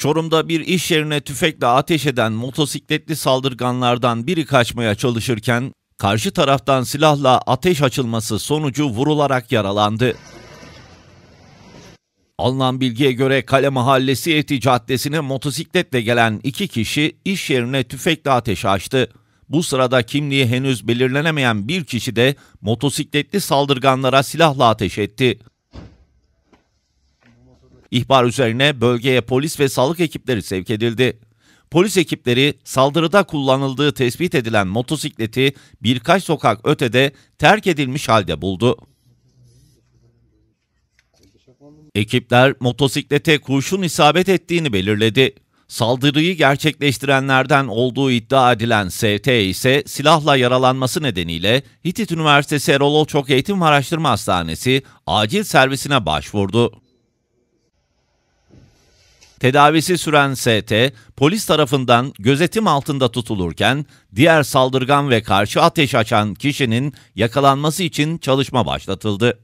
Çorum'da bir iş yerine tüfekle ateş eden motosikletli saldırganlardan biri kaçmaya çalışırken karşı taraftan silahla ateş açılması sonucu vurularak yaralandı. Alınan bilgiye göre Kale Mahallesi Eti Caddesi'ne motosikletle gelen iki kişi iş yerine tüfekle ateş açtı. Bu sırada kimliği henüz belirlenemeyen bir kişi de motosikletli saldırganlara silahla ateş etti. İhbar üzerine bölgeye polis ve sağlık ekipleri sevk edildi. Polis ekipleri saldırıda kullanıldığı tespit edilen motosikleti birkaç sokak ötede terk edilmiş halde buldu. Ekipler motosiklete kurşun isabet ettiğini belirledi. Saldırıyı gerçekleştirenlerden olduğu iddia edilen ST ise silahla yaralanması nedeniyle Hitit Üniversitesi Erol Oçok Eğitim Araştırma Hastanesi acil servisine başvurdu. Tedavisi süren ST, polis tarafından gözetim altında tutulurken diğer saldırgan ve karşı ateş açan kişinin yakalanması için çalışma başlatıldı.